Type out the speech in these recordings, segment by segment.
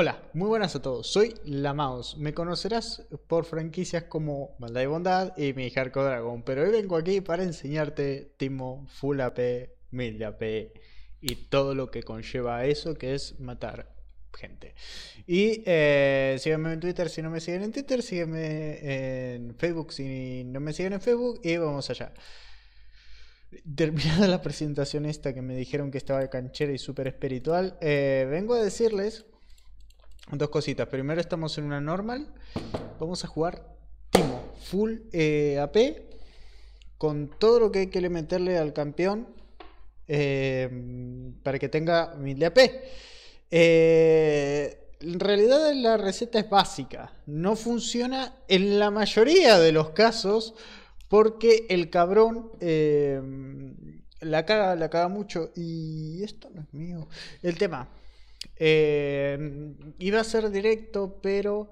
Hola, muy buenas a todos. Soy Lamaos. Me conocerás por franquicias como Maldad y Bondad y mi Arco Dragón, pero hoy vengo aquí para enseñarte Timo, Full AP, Milla AP y todo lo que conlleva eso que es matar gente. Y eh, síganme en Twitter si no me siguen en Twitter, Sígueme en Facebook si no me siguen en Facebook y vamos allá. Terminada la presentación esta que me dijeron que estaba canchera y súper espiritual, eh, vengo a decirles Dos cositas. Primero estamos en una normal. Vamos a jugar Timo. Full eh, AP. Con todo lo que hay que le meterle al campeón. Eh, para que tenga mil de AP. Eh, en realidad la receta es básica. No funciona en la mayoría de los casos. Porque el cabrón la caga, la caga mucho. Y esto no es mío. El tema. Eh, iba a ser directo, pero...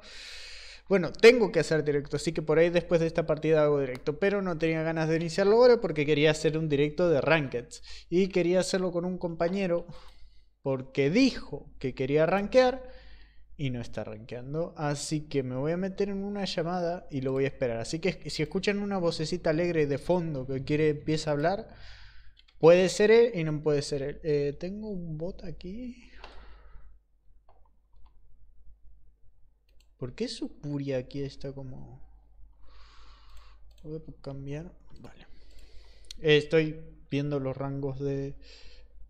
Bueno, tengo que hacer directo, así que por ahí después de esta partida hago directo, pero no tenía ganas de iniciarlo ahora porque quería hacer un directo de Ranked. y quería hacerlo con un compañero porque dijo que quería rankear y no está rankeando, así que me voy a meter en una llamada y lo voy a esperar. Así que si escuchan una vocecita alegre de fondo que quiere empieza a hablar, puede ser él y no puede ser él. Eh, tengo un bot aquí ¿Por qué su puria aquí está como...? Voy a cambiar... Vale. Estoy viendo los rangos de,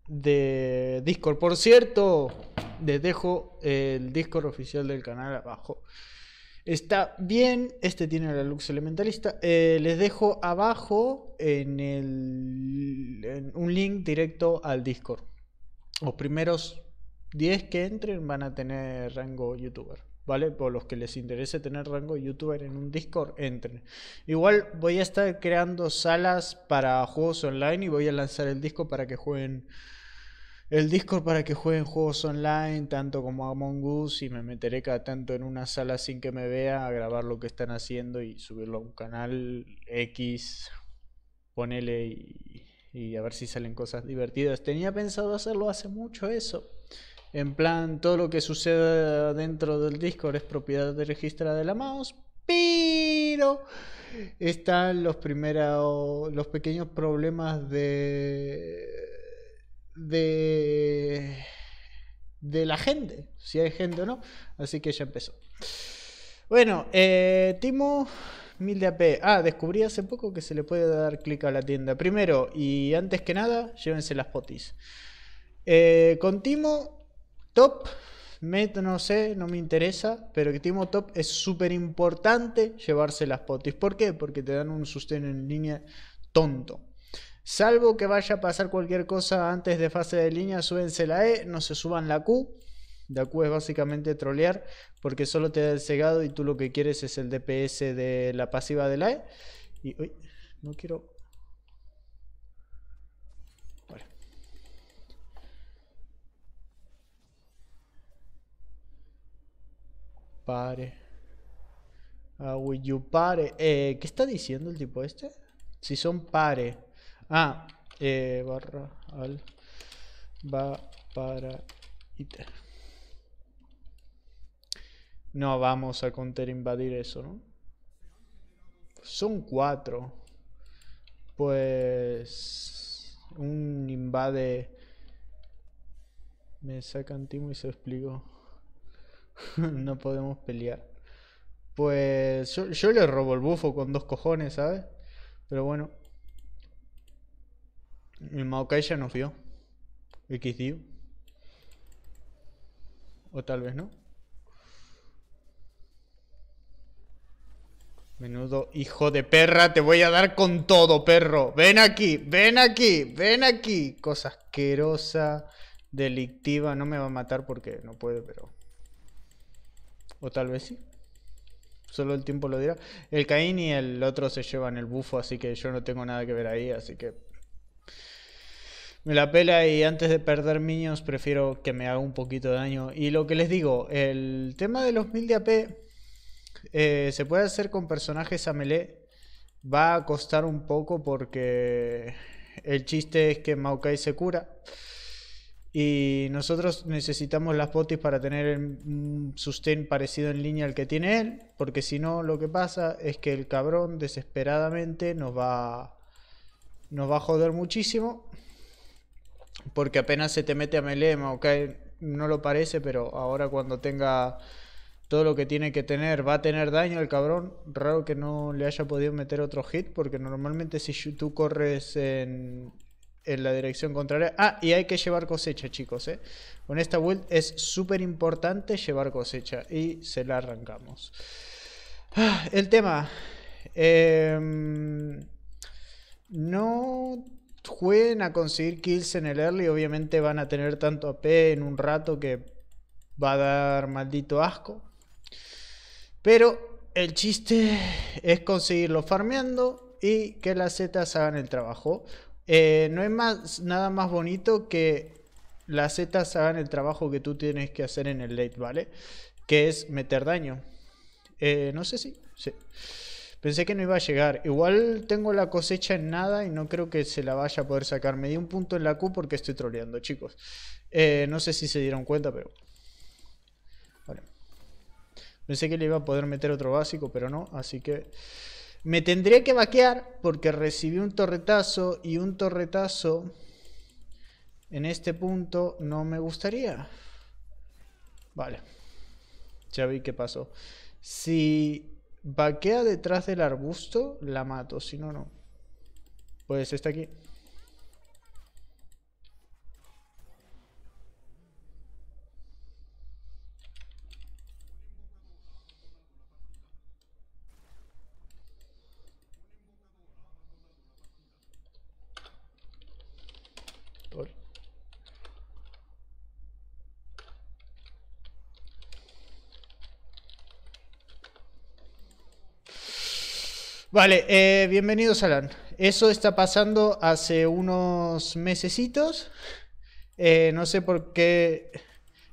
de Discord. Por cierto, les dejo el Discord oficial del canal abajo. Está bien, este tiene la Lux Elementalista. Eh, les dejo abajo en el, en un link directo al Discord. Los primeros 10 que entren van a tener rango youtuber. ¿vale? Por los que les interese tener rango youtuber en un Discord, entren. Igual voy a estar creando salas para juegos online y voy a lanzar el Discord para que jueguen. El Discord para que jueguen juegos online, tanto como Among Us, y me meteré cada tanto en una sala sin que me vea a grabar lo que están haciendo y subirlo a un canal X, ponele y a ver si salen cosas divertidas. Tenía pensado hacerlo hace mucho eso, en plan, todo lo que suceda dentro del Discord es propiedad de registrada de la mouse, pero están los primeros, los pequeños problemas de de de la gente, si hay gente o no. Así que ya empezó. Bueno, eh, Timo, 1000 de AP. Ah, descubrí hace poco que se le puede dar clic a la tienda. Primero, y antes que nada, llévense las potis. Eh, con Timo top. Met, no sé, no me interesa, pero que Timo Top es súper importante llevarse las potis. ¿Por qué? Porque te dan un sustento en línea tonto. Salvo que vaya a pasar cualquier cosa antes de fase de línea, súbense la E, no se suban la Q. La Q es básicamente trolear, porque solo te da el cegado y tú lo que quieres es el DPS de la pasiva de la E. Y uy, no quiero pare. Ah, you pare. Eh, ¿Qué está diciendo el tipo este? Si son pare. Ah, eh, barra al va para iter. No vamos a conter invadir eso, ¿no? Son cuatro. Pues un invade. Me sacan timo y se explico no podemos pelear. Pues yo, le robo el bufo con dos cojones, ¿sabes? Pero bueno. El Maokai ya nos vio. XD O tal vez no. Menudo hijo de perra, te voy a dar con todo, perro. Ven aquí, ven aquí, ven aquí. Cosa asquerosa, delictiva. No me va a matar porque no puede, pero... O tal vez sí. Solo el tiempo lo dirá. El Caín y el otro se llevan el bufo, así que yo no tengo nada que ver ahí, así que. Me la pela y antes de perder niños prefiero que me haga un poquito de daño. Y lo que les digo, el tema de los 1000 de AP eh, se puede hacer con personajes a melee. Va a costar un poco porque el chiste es que Maokai se cura. Y nosotros necesitamos las potis para tener un sustén parecido en línea al que tiene él, porque si no, lo que pasa es que el cabrón desesperadamente nos va, nos va a joder muchísimo. Porque apenas se te mete a melema ok, no lo parece, pero ahora cuando tenga todo lo que tiene que tener, va a tener daño el cabrón. Raro que no le haya podido meter otro hit, porque normalmente si tú corres en, en la dirección contraria. Ah, y hay que llevar cosecha, chicos. ¿eh? Con esta build es súper importante llevar cosecha. Y se la arrancamos. Ah, el tema. Em, no jueguen a conseguir kills en el early. Obviamente van a tener tanto AP en un rato que va a dar maldito asco. Pero el chiste es conseguirlo farmeando y que las zetas hagan el trabajo. Eh, no es más, nada más bonito que las zetas hagan el trabajo que tú tienes que hacer en el late, ¿vale? Que es meter daño. Eh, no sé si... Pensé que no iba a llegar. Igual tengo la cosecha en nada y no creo que se la vaya a poder sacar. Me di un punto en la Q porque estoy troleando, chicos. Eh, no sé si se dieron cuenta, pero... Vale. Pensé que le iba a poder meter otro básico, pero no. Así que... Me tendría que vaquear porque recibí un torretazo y un torretazo en este punto no me gustaría. Vale. Ya vi qué pasó. Si vaquea detrás del arbusto, la mato. Si no, no. Pues está aquí. Vale, eh, bienvenidos Alan. Eso está pasando hace unos mesecitos. Eh, no sé por qué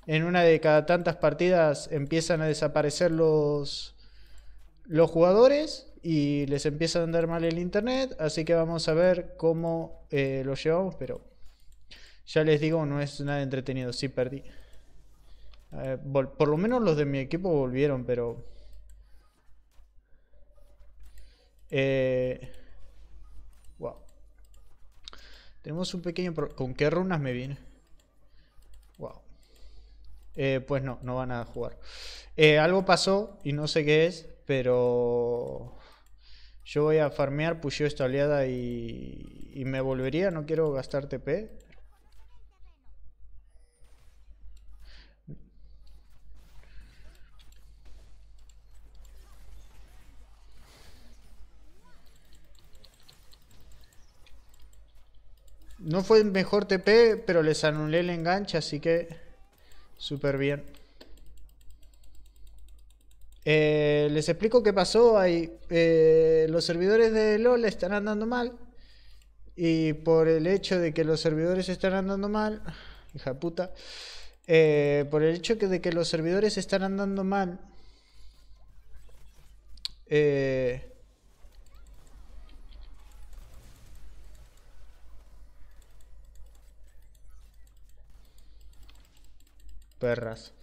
en una de cada tantas partidas empiezan a desaparecer los, los jugadores y les empieza a andar mal el internet. Así que vamos a ver cómo eh, lo llevamos, pero ya les digo, no es nada entretenido. Sí, perdí. por lo menos los de mi equipo volvieron, pero... Eh, wow. Tenemos un pequeño... ¿Con qué runas me viene? Wow. Eh, pues no, no van a jugar. Eh, algo pasó y no sé qué es, pero... Yo voy a farmear, pusheo esta oleada y, y me volvería. No quiero gastar TP. No fue el mejor TP, pero les anulé el enganche, así que súper bien. Eh, les explico qué pasó. Ahí. Eh, los servidores de LOL están andando mal. Y por el hecho de que los servidores están andando mal, hija puta, eh, por el hecho de que los servidores están andando mal, eh, Perras.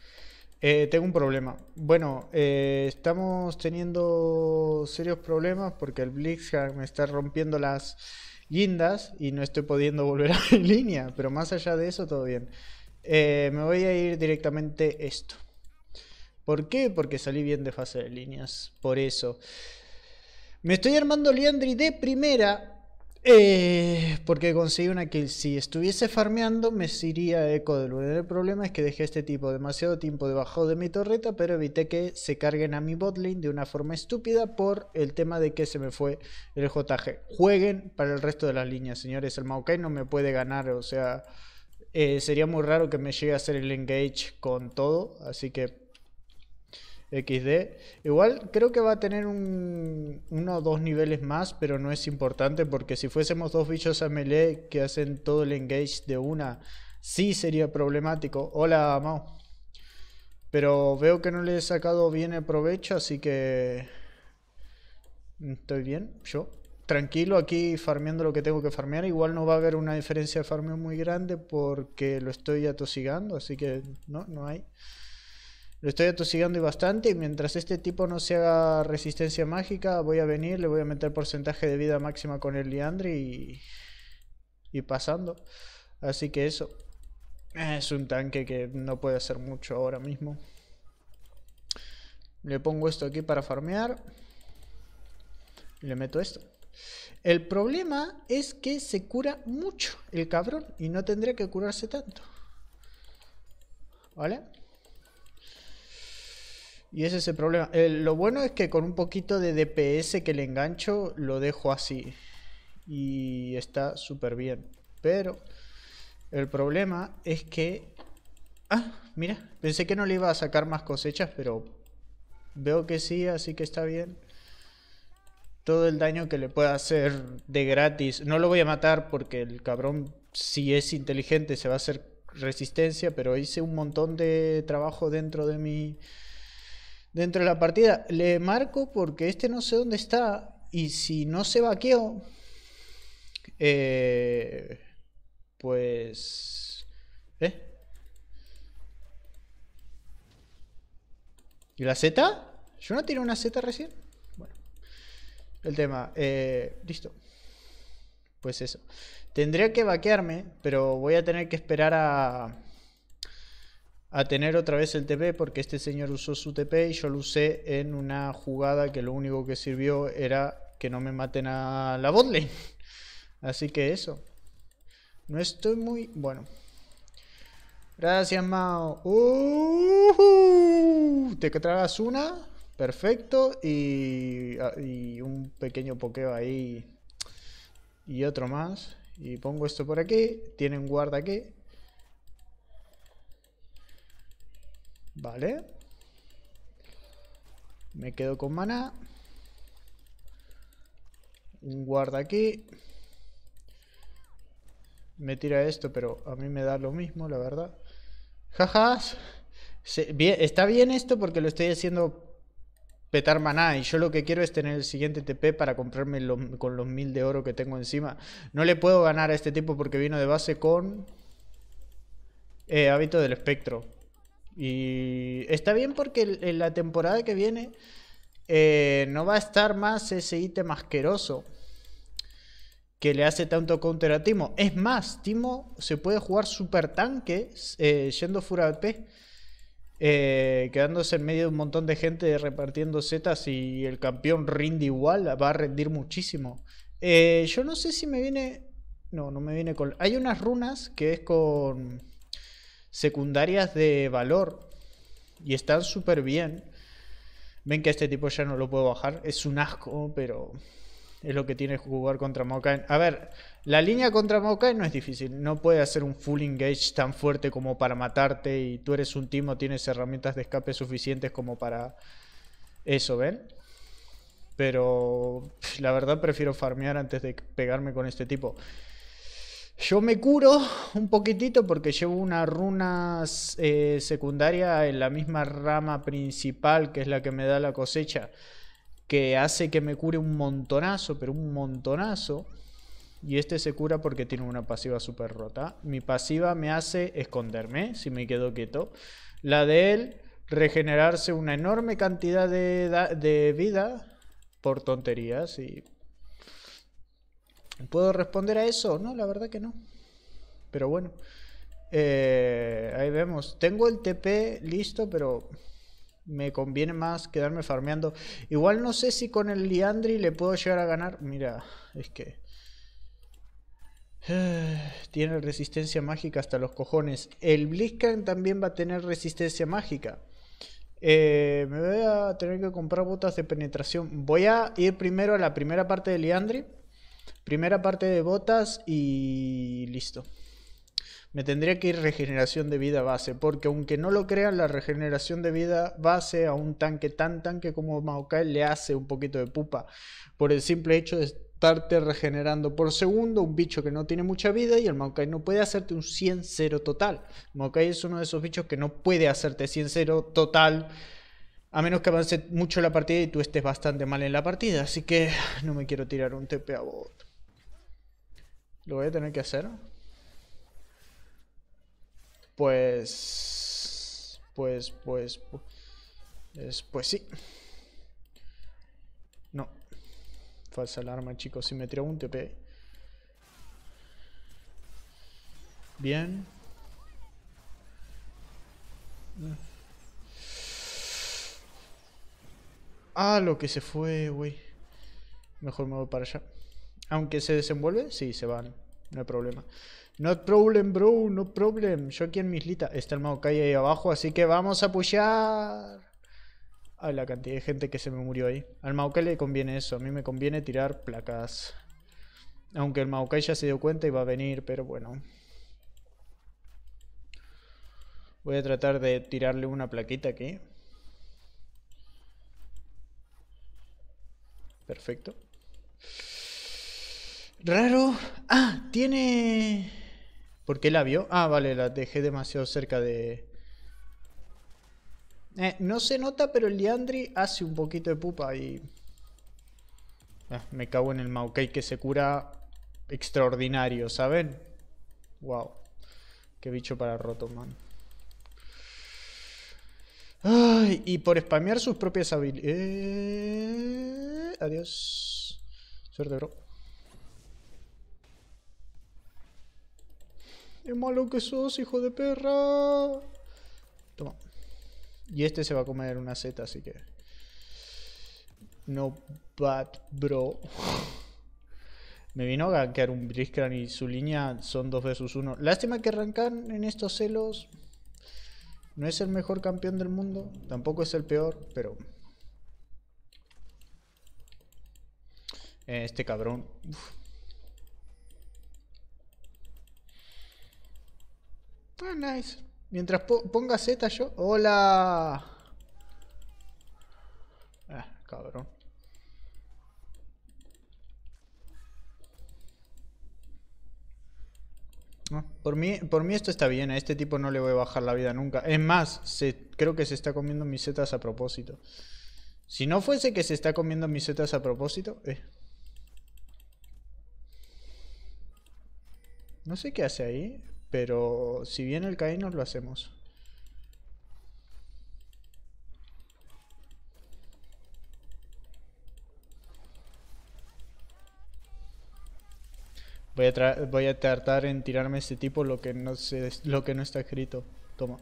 Eh, tengo un problema. Bueno, eh, estamos teniendo serios problemas porque el Blitzhack me está rompiendo las guindas y no estoy pudiendo volver a la línea. Pero más allá de eso, todo bien. Eh, me voy a ir directamente esto. ¿Por qué? Porque salí bien de fase de líneas. Por eso. Me estoy armando Liandry de primera eh, porque conseguí una kill. Si estuviese farmeando, me iría eco de luz. El problema es que dejé este tipo demasiado tiempo debajo de mi torreta, pero evité que se carguen a mi botlane de una forma estúpida por el tema de que se me fue el JG. Jueguen para el resto de las línea, señores. El Maokai no me puede ganar, o sea, eh, sería muy raro que me llegue a hacer el engage con todo. Así que XD. Igual creo que va a tener uno o dos niveles más, pero no es importante porque si fuésemos dos bichos a melee que hacen todo el engage de una, sí sería problemático. Hola, Mao. Pero veo que no le he sacado bien el provecho, así que... Mm, estoy bien, yo. Tranquilo, aquí farmeando lo que tengo que farmear. Igual no va a haber una diferencia de farmeo muy grande porque lo estoy atosigando, así que no, no hay. Lo estoy atosigando bastante y mientras este tipo no se haga resistencia mágica, voy a venir, le voy a meter porcentaje de vida máxima con el liandri y, y pasando. Así que eso. Es un tanque que no puede hacer mucho ahora mismo. Le pongo esto aquí para farmear. le meto esto. El problema es que se cura mucho el cabrón. Y no tendría que curarse tanto. ¿Vale? Y ese es el problema. lo bueno es que con un poquito de DPS que le engancho, lo dejo así. Y está súper bien. Pero el problema es que... Ah, mira, pensé que no le iba a sacar más cosechas, pero veo que sí, así que está bien. Todo el daño que le pueda hacer de gratis. No lo voy a matar porque el cabrón, si es inteligente, se va a hacer resistencia, pero hice un montón de trabajo dentro de mi dentro de la partida. Le marco porque este no sé dónde está. Y si no se vaqueó, eh, pues... ¿Eh? ¿Y la Z? ¿Yo no tiré una Z recién? Bueno. El tema. Eh, listo. Pues eso. Tendría que vaquearme, pero voy a tener que esperar a a tener otra vez el TP porque este señor usó su TP y yo lo usé en una jugada que lo único que sirvió era que no me maten a la botlane. Así que eso. No estoy muy... Bueno. Gracias, Mao. Uh Te tragas una. Perfecto. Y, y un pequeño pokeo ahí. Y otro más. Y pongo esto por aquí. Tienen guarda aquí. Vale. Me quedo con mana. Un guarda aquí. Me tira esto, pero a mí me da lo mismo, la verdad. Jajas. está bien esto porque lo estoy haciendo petar maná y yo lo que quiero es tener el siguiente TP para comprarme con los mil de oro que tengo encima. No le puedo ganar a este tipo porque vino de base con eh, hábito del espectro. Y está bien porque en la temporada que viene eh, no va a estar más ese ítem asqueroso que le hace tanto counter a Timo. Es más, Timo se puede jugar super tanque eh, yendo fuera de eh, quedándose en medio de un montón de gente repartiendo setas y el campeón rinde igual, va a rendir muchísimo. yo no sé si me viene... No, no me viene con... Hay unas runas que es con secundarias de valor y están súper bien. Ven que este tipo ya no lo puedo bajar. Es un asco, pero es lo que tiene jugar contra Maokai. A ver, la línea contra Maokai no es difícil. No puede hacer un full engage tan fuerte como para matarte. Y tú eres un timo, tienes herramientas de escape suficientes como para eso, ¿ven? Pero la verdad prefiero farmear antes de pegarme con este tipo. Yo me curo un poquitito porque llevo una runa eh, secundaria en la misma rama principal que es la que me da la cosecha, que hace que me cure un montonazo, pero un montonazo. Y este se cura porque tiene una pasiva súper rota. Mi pasiva me hace esconderme si me quedo quieto. La de él, regenerarse una enorme cantidad de, de vida por tonterías y ¿Puedo responder a eso? No, la verdad que no. Pero bueno. Eh, ahí vemos. Tengo el TP listo, pero me conviene más quedarme farmeando. Igual no sé si con el Liandri le puedo llegar a ganar. Mira, es que... Eh, tiene resistencia mágica hasta los cojones. El Blitzcrank también va a tener resistencia mágica. Eh, me voy a tener que comprar botas de penetración. Voy a ir primero a la primera parte de Liandri. Primera parte de botas y listo. Me tendría que ir regeneración de vida base, porque aunque no lo crean, la regeneración de vida base a un tanque tan tanque como Maokai le hace un poquito de pupa, por el simple hecho de estarte regenerando por segundo un bicho que no tiene mucha vida y el Maokai no puede hacerte un 100-0 total. Maokai es uno de esos bichos que no puede hacerte 100-0 total. A menos que avance mucho la partida y tú estés bastante mal en la partida. Así que no me quiero tirar un TP a bot. Lo voy a tener que hacer. Pues... Pues, pues... Pues, pues sí. No. Falsa alarma, chicos. Si me tiró un TP. Bien. Ah, lo que se fue, güey. Mejor me voy para allá. Aunque se desenvuelve, sí, se van. No hay problema. No problem, bro, no problem. Yo aquí en mis lita. Está el Maokai ahí abajo, así que vamos a pushar. Ay, la cantidad de gente que se me murió ahí. Al Maokai le conviene eso. A mí me conviene tirar placas. Aunque el Maokai ya se dio cuenta y va a venir, pero bueno. Voy a tratar de tirarle una plaquita aquí. Perfecto. Raro. Ah, tiene... ¿Por qué la vio? Ah, vale, la dejé demasiado cerca de... Eh, no se nota, pero el liandri hace un poquito de pupa y... Ah, me cago en el Maokai que se cura extraordinario, ¿saben? Wow. Qué bicho para roto, man. Ay, y por spamear sus propias habilidades... Eh, adiós. Suerte, bro. ¡Qué malo que sos, hijo de perra! Toma. Y este se va a comer una seta, así que... No bad, bro. Me vino a gankear un Briskran y su línea son dos versus uno. Lástima que arrancan en estos celos no es el mejor campeón del mundo. Tampoco es el peor, pero... Eh, este cabrón... Ah, nice. Mientras ponga Z yo... ¡Hola! Ah, cabrón. por mí, por mí esto está bien, a este tipo no le voy a bajar la vida nunca. Es más, creo que se está comiendo mis setas a propósito. Si no fuese que se está comiendo mis setas a propósito... Eh. No sé qué hace ahí. Pero si bien el Kainos lo hacemos. Voy a, voy tratar en tirarme a este tipo lo que no lo que no está escrito. Toma.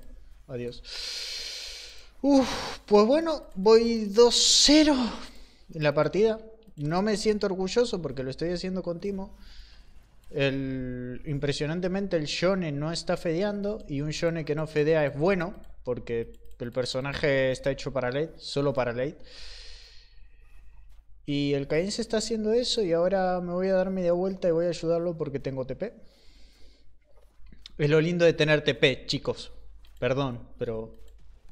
Adiós. Uf, pues bueno, voy 2-0 en la partida. No me siento orgulloso porque lo estoy haciendo con Timo. El, impresionantemente el Shone no está fedeando y un Shone que no fedea es bueno porque el personaje está hecho para late, solo para late. Y el Caín se está haciendo eso y ahora me voy a dar media vuelta y voy a ayudarlo porque tengo TP. Es lo lindo de tener TP, chicos. Perdón, pero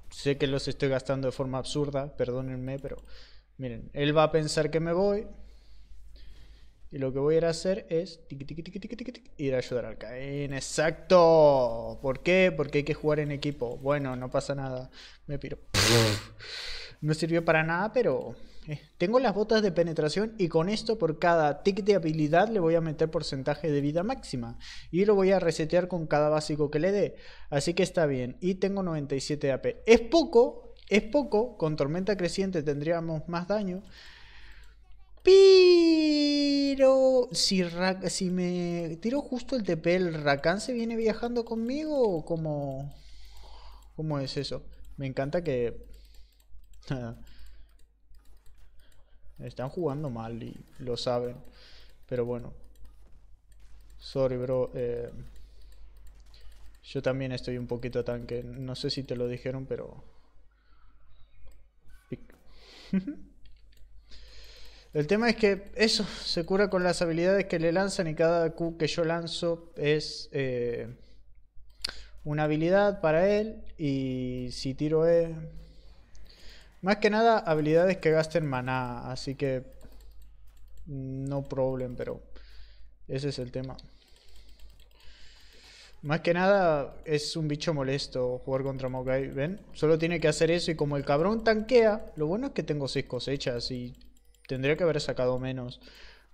sé que los estoy gastando de forma absurda, perdónenme, pero miren, él va a pensar que me voy, y lo que voy a ir a hacer es ir a ayudar al Caín. ¡Exacto! ¿Por qué? Porque hay que jugar en equipo. Bueno, no pasa nada. Me piro. No sirvió para nada, pero... Eh, tengo las botas de penetración y con esto por cada tick de habilidad le voy a meter porcentaje de vida máxima. Y lo voy a resetear con cada básico que le dé. Así que está bien. Y tengo 97 AP. Es poco, es poco. Con tormenta creciente tendríamos más daño. Pero si, si me tiro justo el TP, ¿el Rakan se viene viajando conmigo o cómo, es eso? Me encanta que... Están jugando mal y lo saben. Pero bueno. Sorry, bro. Eh, yo también estoy un poquito tanque. No sé si te lo dijeron, pero... El tema es que eso se cura con las habilidades que le lanzan y cada Q que yo lanzo es eh, una habilidad para él y si tiro E... Más que nada habilidades que gasten maná, así que no problem, pero ese es el tema. Más que nada es un bicho molesto jugar contra Mogai, ¿ven? Solo tiene que hacer eso y como el cabrón tanquea, lo bueno es que tengo 6 cosechas y Tendría que haber sacado menos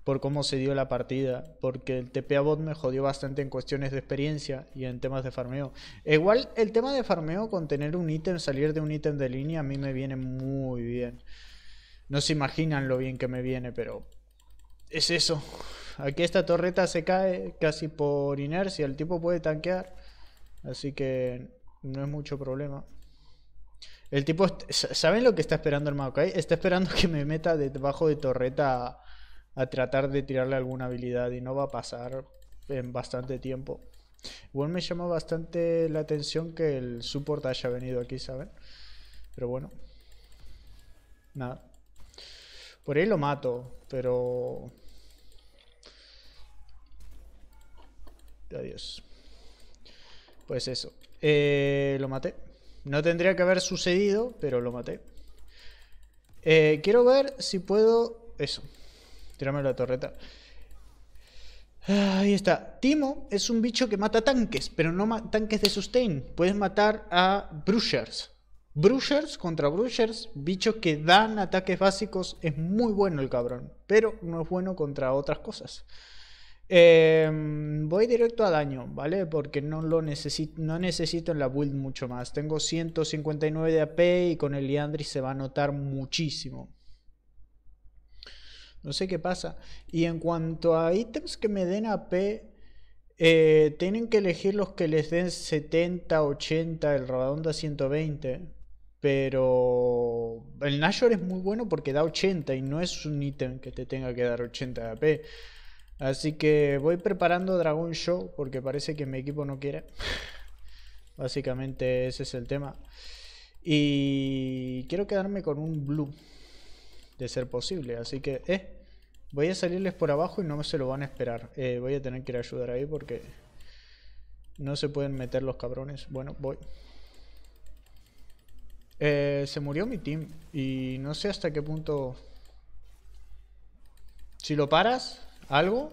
por cómo se dio la partida, porque el TPA bot me jodió bastante en cuestiones de experiencia y en temas de farmeo. Igual el tema de farmeo con tener un ítem, salir de un ítem de línea, a mí me viene muy bien. No se imaginan lo bien que me viene, pero es eso. Aquí esta torreta se cae casi por inercia, el tipo puede tanquear, así que no es mucho problema. El tipo, ¿saben lo que está esperando el Maokai? Está esperando que me meta debajo de torreta a, tratar de tirarle alguna habilidad y no va a pasar en bastante tiempo. Igual me llama bastante la atención que el support haya venido aquí, ¿saben? Pero bueno. Nada. Por ahí lo mato, pero... Adiós. Pues eso. Eh, lo maté. No tendría que haber sucedido, pero lo maté. Eh, quiero ver si puedo... Eso. Tírame la torreta. Ah, ahí está. Timo es un bicho que mata tanques, pero no tanques de sustain. Puedes matar a brushers. Brushers contra brushers, bichos que dan ataques básicos. Es muy bueno el cabrón, pero no es bueno contra otras cosas. Em, voy directo a daño, ¿vale? Porque no lo necesito, no necesito en la build mucho más. Tengo 159 de AP y con el Liandry se va a notar muchísimo. No sé qué pasa. Y en cuanto a ítems que me den AP, eh, tienen que elegir los que les den 70, 80, el da 120. Pero el Nashor es muy bueno porque da 80 y no es un ítem que te tenga que dar 80 de AP. Así que voy preparando Dragon Show porque parece que mi equipo no quiere. Básicamente ese es el tema. Y quiero quedarme con un blue. De ser posible. Así que, eh. Voy a salirles por abajo y no se lo van a esperar. Eh, voy a tener que ir a ayudar ahí porque... No se pueden meter los cabrones. Bueno, voy. Eh, se murió mi team. Y no sé hasta qué punto... Si lo paras, algo.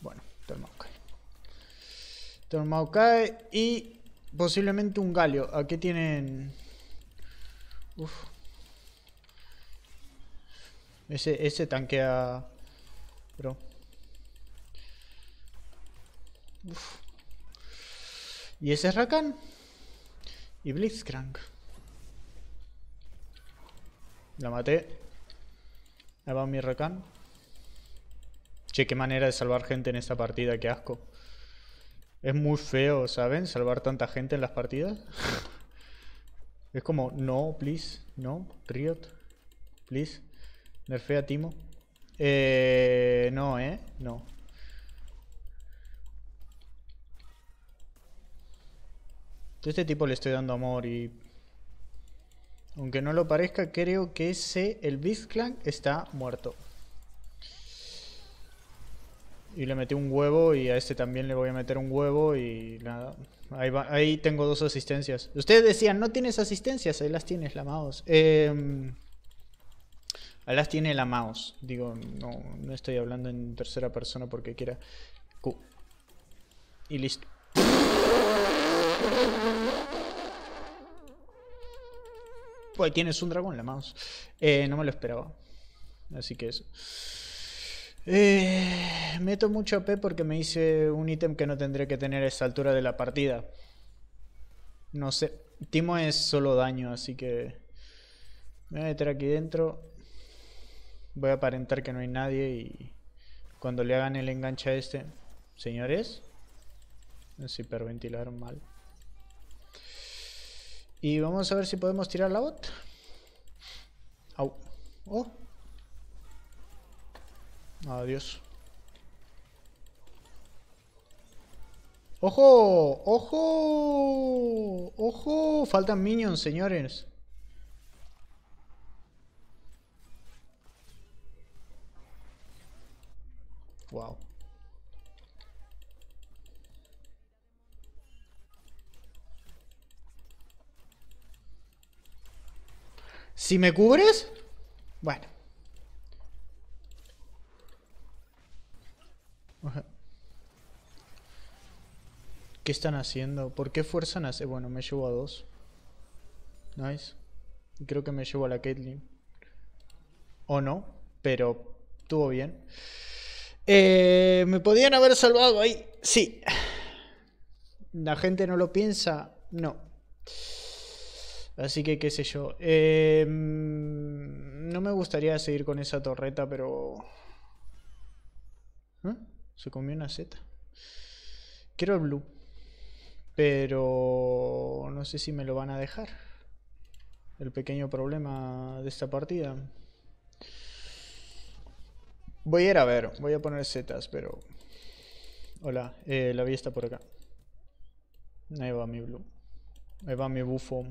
Bueno, Tormaukai. Tormaukai y posiblemente un Galio. Aquí tienen... Uf. Ese, ese tanquea... Bro Uf. Y ese Rakan. Y Blitzcrank. La maté. Ahí va mi Rakan. Che, qué manera de salvar gente en esta partida, qué asco. Es muy feo, ¿saben? Salvar tanta gente en las partidas. es como, no, please, no, Riot, please, nerfea Timo. Eh, no, ¿eh? No. este tipo le estoy dando amor y... Aunque no lo parezca, creo que ese, el Beast Clan, está muerto. Y le metí un huevo y a este también le voy a meter un huevo y nada. Ahí, tengo dos asistencias. Ustedes decían, no tienes asistencias, ahí las tienes, la mouse. Eh, em, ahí las tiene la mouse. Digo, no, no estoy hablando en tercera persona porque quiera. Q. Y listo. Pues tienes un dragón, la mouse. Eh, no me lo esperaba. Así que eso. Eh, meto mucho AP porque me hice un ítem que no tendré que tener a esa altura de la partida. No sé. Timo es solo daño, así que... Me voy a meter aquí dentro. Voy a aparentar que no hay nadie y... Cuando le hagan el enganche a este... Señores... Se hiperventilaron mal. Y vamos a ver si podemos tirar la bot. Au. Oh. Adiós. ¡Ojo! ¡Ojo! ¡Ojo! Faltan minions, señores. Wow. Si me cubres... Bueno. ¿Qué están haciendo? ¿Por qué fuerzan a... Bueno, me llevo a dos. Nice. creo que me llevo a la Caitlyn. O no, pero estuvo bien. Eh, me podían haber salvado ahí. Sí. La gente no lo piensa. No. Así que qué sé yo. Eh, no me gustaría seguir con esa torreta, pero... ¿eh? Se comió una Z. Quiero el blue. Pero no sé si me lo van a dejar. El pequeño problema de esta partida. Voy a ir a ver. Voy a poner setas pero... Hola, eh, la vía está por acá. Ahí va mi blue. Ahí va mi bufo.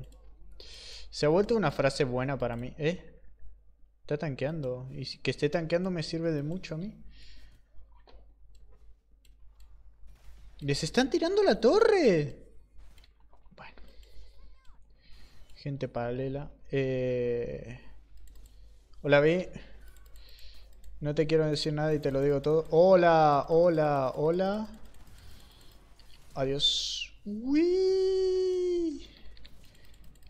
Se ha vuelto una frase buena para mí. ¿Eh? Está tanqueando. Y que esté tanqueando me sirve de mucho a mí. Les están tirando la torre. Bueno. Gente paralela. Eh. Hola, B. No te quiero decir nada y te lo digo todo. Hola, hola, hola. Adiós. Uy.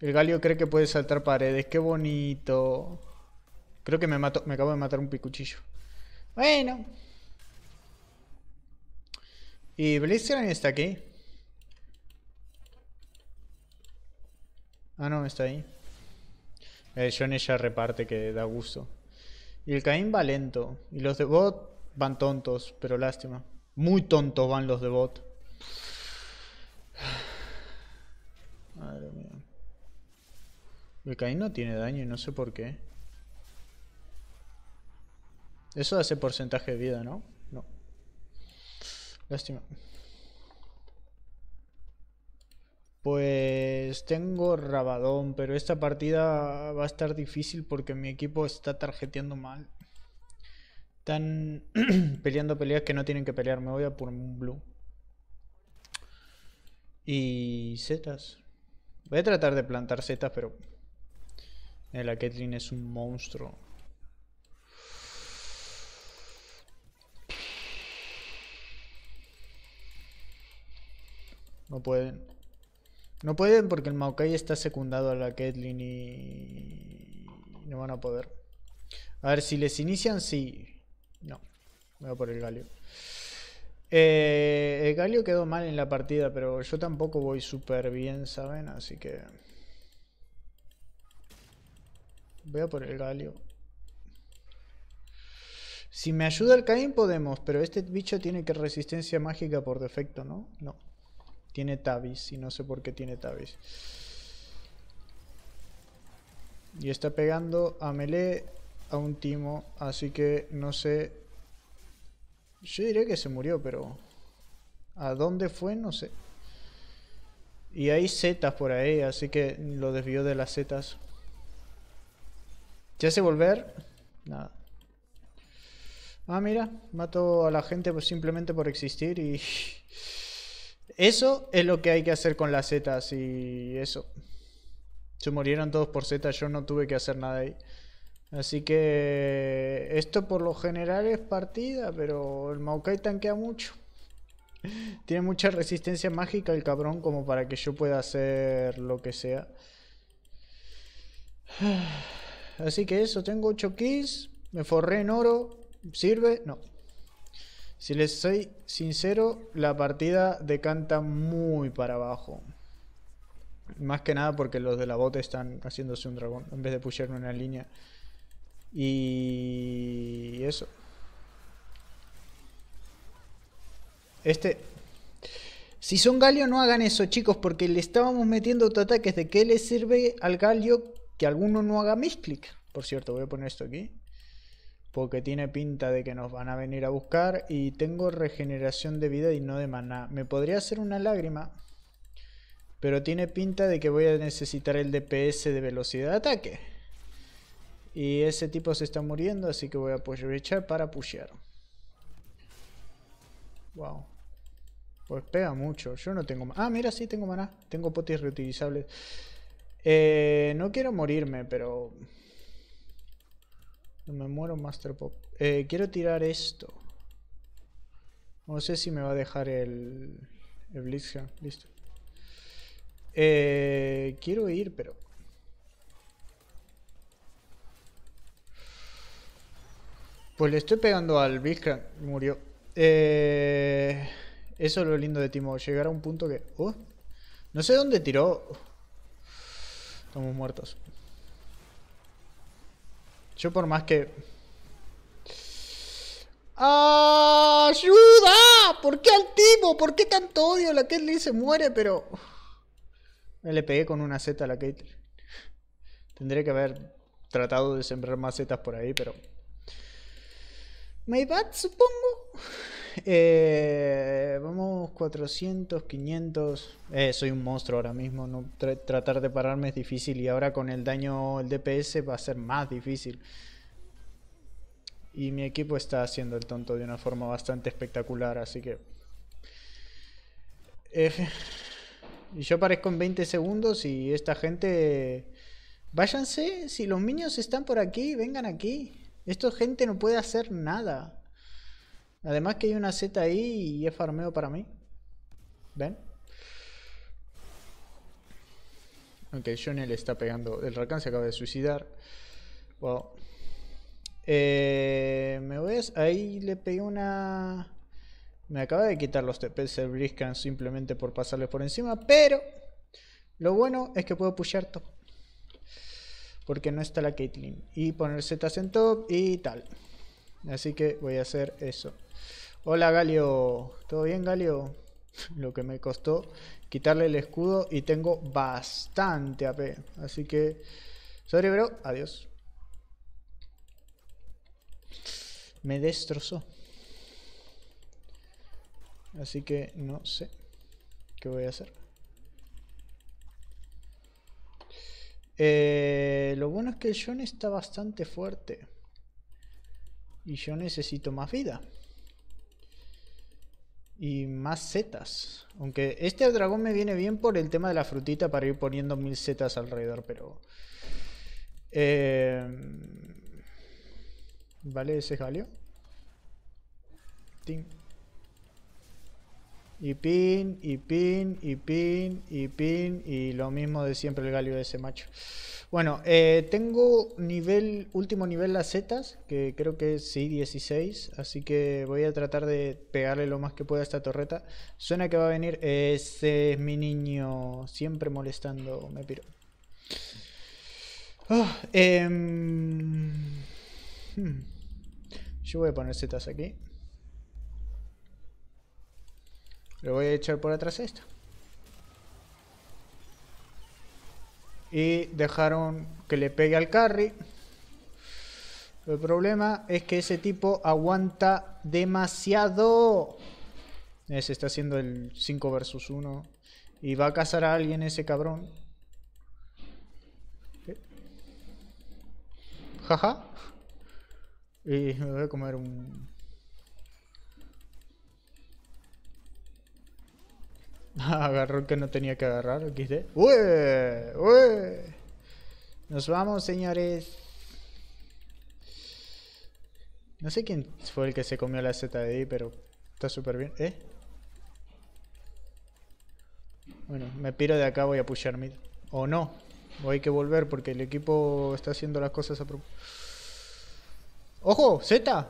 El galio cree que puede saltar paredes. Qué bonito. Creo que me mato, me acabo de matar un picuchillo. Bueno. Y Blizzard está aquí. Ah, no, está ahí. El eh, Johnny ya reparte que da gusto. Y el Caín va lento. Y los de bot van tontos, pero lástima. Muy tontos van los de bot. Madre mía. El Caín no tiene daño y no sé por qué. Eso hace porcentaje de vida, ¿no? Lástima. Pues tengo Rabadón, pero esta partida va a estar difícil porque mi equipo está tarjeteando mal. Están peleando peleas que no tienen que pelear. Me voy a por un blue. Y setas. Voy a tratar de plantar setas, pero... La Ketlin es un monstruo. No pueden. No pueden porque el Maokai está secundado a la Caitlyn y... No van a poder. A ver, si les inician, sí. No. voy a por el Galio. Eh, el Galio quedó mal en la partida, pero yo tampoco voy súper bien, ¿saben? Así que... Voy a por el Galio. Si me ayuda el Caín podemos, pero este bicho tiene que resistencia mágica por defecto, ¿no? No. Tiene tabis y no sé por qué tiene tabis. Y está pegando a melee a un timo, así que no sé... Yo diría que se murió, pero... ¿A dónde fue? No sé. Y hay setas por ahí, así que lo desvió de las setas. ya hace volver? Nada. Ah, mira, mato a la gente simplemente por existir y... Eso es lo que hay que hacer con las zetas y eso. Se murieron todos por Z, yo no tuve que hacer nada ahí. Así que esto por lo general es partida, pero el Maokai tanquea mucho. Tiene mucha resistencia mágica el cabrón como para que yo pueda hacer lo que sea. Así que eso, tengo 8 kills, me forré en oro, ¿sirve? No. Si les soy sincero, la partida decanta muy para abajo. Más que nada porque los de la bote están haciéndose un dragón en vez de en una línea. Y eso. Este... Si son Galio no hagan eso chicos porque le estábamos metiendo autoataques. ¿De qué le sirve al Galio que alguno no haga misclick? Por cierto, voy a poner esto aquí porque tiene pinta de que nos van a venir a buscar y tengo regeneración de vida y no de maná. Me podría hacer una lágrima, pero tiene pinta de que voy a necesitar el DPS de velocidad de ataque. Y ese tipo se está muriendo, así que voy a aprovechar para pushear. Wow. Pues pega mucho. Yo no tengo... Ah, mira, sí tengo maná. Tengo potis reutilizables. Eh, no quiero morirme, pero me muero, Master Pop. Eh, quiero tirar esto. No sé si me va a dejar el... El listo. Eh, quiero ir, pero... Pues le estoy pegando al Blitzcrank. Murió. Eh, eso es lo lindo de Timo. Llegar a un punto que... Uh, no sé dónde tiró. Estamos muertos. Yo por más que... ¡Ayuda! ¿Por qué altivo? ¿Por qué tanto odio? La Caitlyn se muere, pero... Me le pegué con una Z a la Caitlyn. Tendré que haber tratado de sembrar más setas por ahí, pero... bad, supongo. Eh, vamos 400, 500. Eh, soy un monstruo ahora mismo. No, tratar de pararme es difícil y ahora con el daño, el DPS va a ser más difícil. Y mi equipo está haciendo el tonto de una forma bastante espectacular, así que... Eh, y yo parezco en 20 segundos y esta gente... Váyanse, si los niños están por aquí, vengan aquí. Esta gente no puede hacer nada. Además que hay una Z ahí y es farmeo para mí. ¿Ven? Aunque Johnny le está pegando. El Rakan se acaba de suicidar. Wow. Eh, ¿Me ves? Ahí le pegué una... Me acaba de quitar los TPs el Briscan simplemente por pasarle por encima. Pero lo bueno es que puedo pushar top. Porque no está la Caitlyn. Y poner Z en top y tal. Así que voy a hacer eso. Hola Galio, ¿todo bien Galio? Lo que me costó quitarle el escudo y tengo bastante AP. Así que, sorry bro, adiós. Me destrozó. Así que no sé qué voy a hacer. Eh, lo bueno es que el John está bastante fuerte. Y yo necesito más vida. Y más setas. Aunque este dragón me viene bien por el tema de la frutita para ir poniendo mil setas alrededor, pero... Eh, ¿Vale ese galio? Ting. Y pin, y pin, y pin, y pin, y lo mismo de siempre el galio de ese macho. Bueno, eh, tengo nivel, último nivel las setas, que creo que es sí, 16, así que voy a tratar de pegarle lo más que pueda a esta torreta. Suena que va a venir, ese es mi niño, siempre molestando, me piro. Ah, em, hmm. Yo voy a poner setas aquí. Le voy a echar por atrás esto. Y dejaron que le pegue al carry. El problema es que ese tipo aguanta demasiado. Se está haciendo el 5 versus 1. Y va a cazar a alguien ese cabrón. Jaja. Y me voy a comer un Agarró que no tenía que agarrar, aquí ¡Ue! ¡Uy! Nos vamos, señores. No sé quién fue el que se comió la de ahí pero está súper bien. ¿Eh? Bueno, me piro de acá, voy a pushar mid. O no, o hay que volver porque el equipo está haciendo las cosas a propósito. ¡Ojo! ¡Z!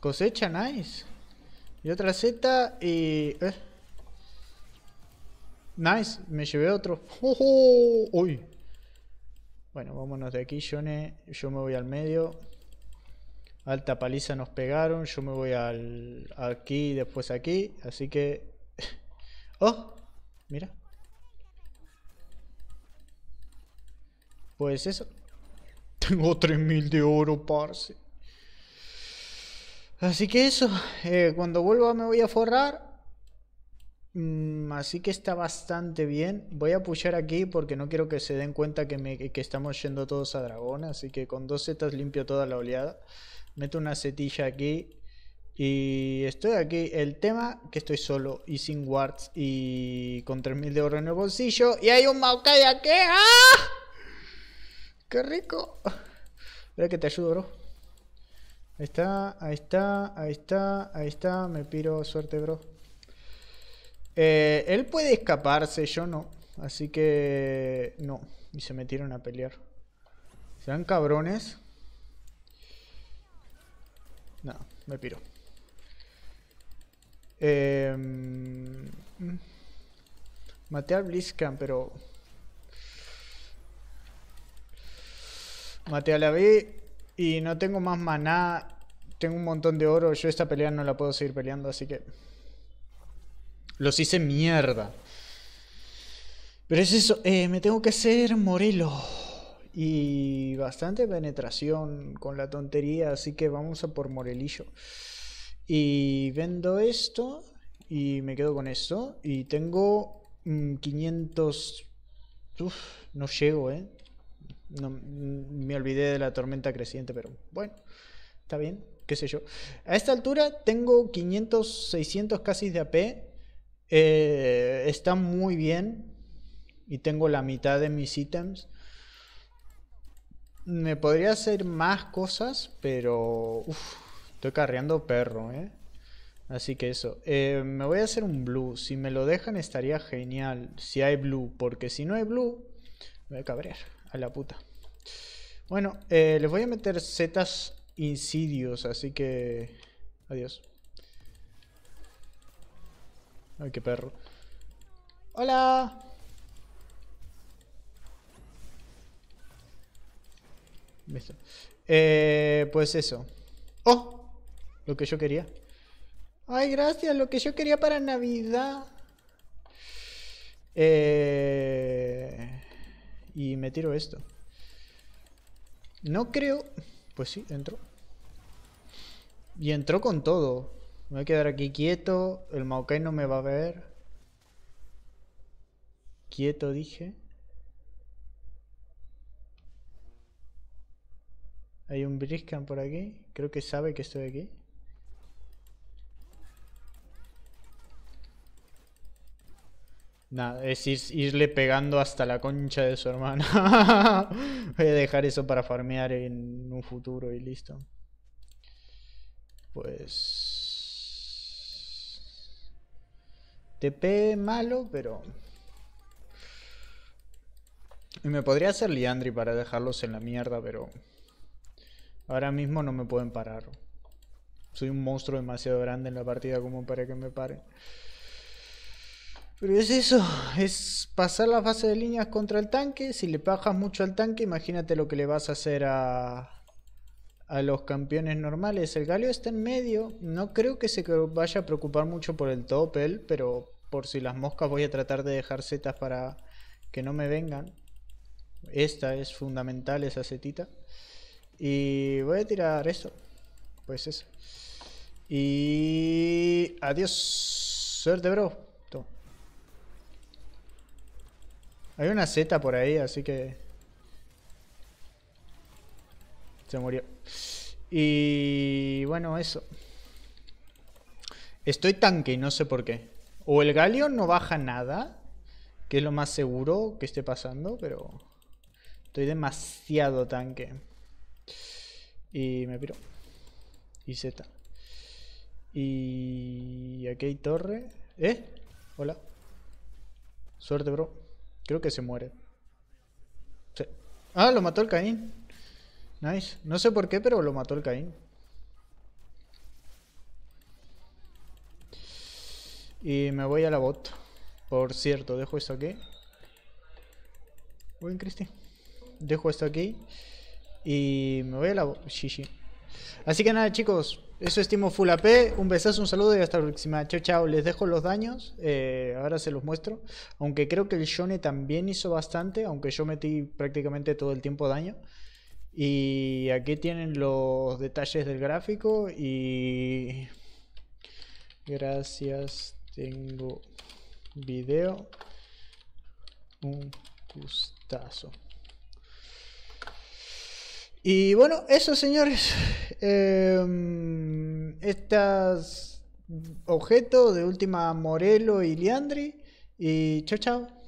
Cosecha, nice. Y otra Z y... ¿Eh? Nice, me llevé otro. ¡Oh, oh, uy. Bueno, vámonos de aquí, Jone. Yo me voy al medio. Alta paliza nos pegaron. Yo me voy al aquí y después aquí. Así que... ¡Oh! Mira. Pues eso. Tengo 3000 de oro, parce. Así que eso. Eh, cuando vuelva me voy a forrar. Mm, así que está bastante bien. Voy a apoyar aquí porque no quiero que se den cuenta que, me, que estamos yendo todos a dragón. Así que con dos setas limpio toda la oleada. Meto una setilla aquí. Y estoy aquí. El tema que estoy solo y sin wards y con 3000 de oro en el bolsillo. Y hay un Maokai aquí. ¡Ah! ¡Qué rico! Espera que te ayudo, bro. Ahí está, ahí está, ahí está, ahí está. Me piro, suerte, bro. Eh, él puede escaparse, yo no. Así que... No. Y se metieron a pelear. Sean cabrones. No, me piro. Eh, maté a pero... Maté a la B y no tengo más maná. Tengo un montón de oro. Yo esta pelea no la puedo seguir peleando, así que... Los hice mierda. Pero es eso, eh, me tengo que hacer Morelo. Y bastante penetración con la tontería, así que vamos a por Morelillo. Y vendo esto y me quedo con esto. Y tengo 500... Mm, uf, no llego, ¿eh? Mm, me olvidé de la tormenta creciente, pero bueno, está bien, qué sé yo. A esta altura tengo 500, 600 casi de AP eh, está muy bien y tengo la mitad de mis ítems. Me podría hacer más cosas, pero estoy carreando perro, ¿eh? Así que eso. Eh, me voy a hacer un blue. Si me lo dejan estaría genial. Si hay blue. Porque si no hay blue, me voy a cabrear. A la puta. Bueno, eh, les voy a meter setas insidios. Así que... Adiós. Ay, qué perro. ¡Hola! Eh, pues eso. ¡Oh! Lo que yo quería. ¡Ay, gracias! Lo que yo quería para Navidad. Eh, y me tiro esto. No creo... Pues sí, entró. Y entró con todo. Me voy a quedar aquí quieto. El Maokai no me va a ver. Quieto, dije. Hay un Briscan por aquí. Creo que sabe que estoy aquí. Nada, es irle pegando hasta la concha de su hermana. Voy a dejar eso para farmear en un futuro y listo. Pues... TP malo, pero... Y me podría hacer Liandri para dejarlos en la mierda, pero... Ahora mismo no me pueden parar. Soy un monstruo demasiado grande en la partida como para que me paren. Pero es eso, es pasar la fase de líneas contra el tanque. Si le bajas mucho al tanque, imagínate lo que le vas a hacer a, a los campeones normales. El Galio está en medio, no creo que se vaya a preocupar mucho por el top él, pero por si las moscas voy a tratar de dejar setas para que no me vengan. Esta es fundamental, esa setita. Y voy a tirar eso. Pues eso. Y... Adiós. Suerte, bro. Hay una seta por ahí, así que... Se murió. Y... Bueno, eso. Estoy tanque y no sé por qué. O el Galio no baja nada, que es lo más seguro que esté pasando, pero estoy demasiado tanque. Y me piro. Y Z. Y aquí hay torre. ¿Eh? Hola. Suerte, bro. Creo que se muere. Ah, lo mató el Caín. Nice. No sé por qué, pero lo mató el Caín. Y me voy a la bot. Por cierto, dejo esto aquí. Buen Cristi. Dejo esto aquí. Y me voy a la bot. Así que nada, chicos. Eso estimo Full AP. Un besazo, un saludo y hasta la próxima. Chao, chao. Les dejo los daños. Eh, ahora se los muestro. Aunque creo que el Shone también hizo bastante. Aunque yo metí prácticamente todo el tiempo daño. Y aquí tienen los detalles del gráfico. Y... Gracias tengo video un gustazo y bueno eso señores em, estas objetos de última Morelo y Liandri y chao chao